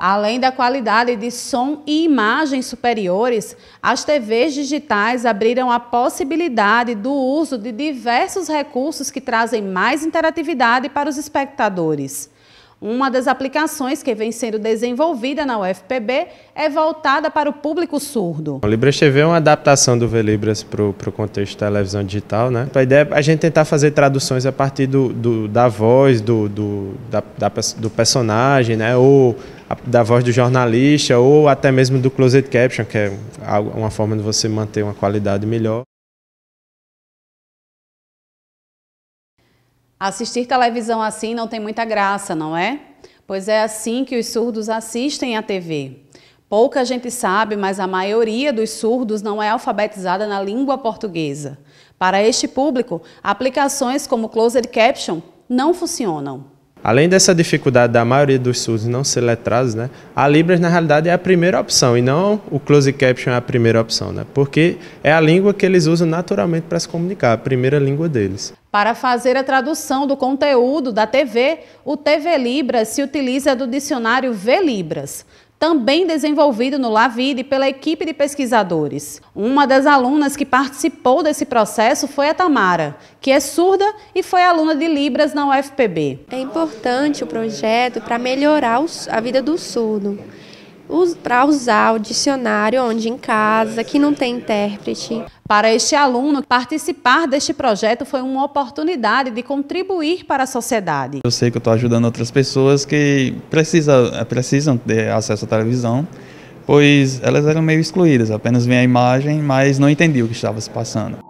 Além da qualidade de som e imagem superiores, as TVs digitais abriram a possibilidade do uso de diversos recursos que trazem mais interatividade para os espectadores. Uma das aplicações que vem sendo desenvolvida na UFPB é voltada para o público surdo. O Libras TV é uma adaptação do Velibras para o contexto da televisão digital. Né? Então, a ideia é a gente tentar fazer traduções a partir do, do da voz do, do, da, da, do personagem, né? ou a, da voz do jornalista, ou até mesmo do closed caption, que é uma forma de você manter uma qualidade melhor. Assistir televisão assim não tem muita graça, não é? Pois é assim que os surdos assistem à TV. Pouca gente sabe, mas a maioria dos surdos não é alfabetizada na língua portuguesa. Para este público, aplicações como Closed Caption não funcionam. Além dessa dificuldade da maioria dos SUS não ser letrados, né, a Libras na realidade é a primeira opção e não o Closed Caption é a primeira opção, né, porque é a língua que eles usam naturalmente para se comunicar, a primeira língua deles. Para fazer a tradução do conteúdo da TV, o TV Libras se utiliza do dicionário V Libras também desenvolvido no Lavide pela equipe de pesquisadores. Uma das alunas que participou desse processo foi a Tamara, que é surda e foi aluna de Libras na UFPB. É importante o projeto para melhorar a vida do surdo para usar o dicionário onde em casa, que não tem intérprete. Para este aluno, participar deste projeto foi uma oportunidade de contribuir para a sociedade. Eu sei que eu estou ajudando outras pessoas que precisam eh, precisam ter acesso à televisão, pois elas eram meio excluídas, apenas vinha a imagem, mas não entendiam o que estava se passando.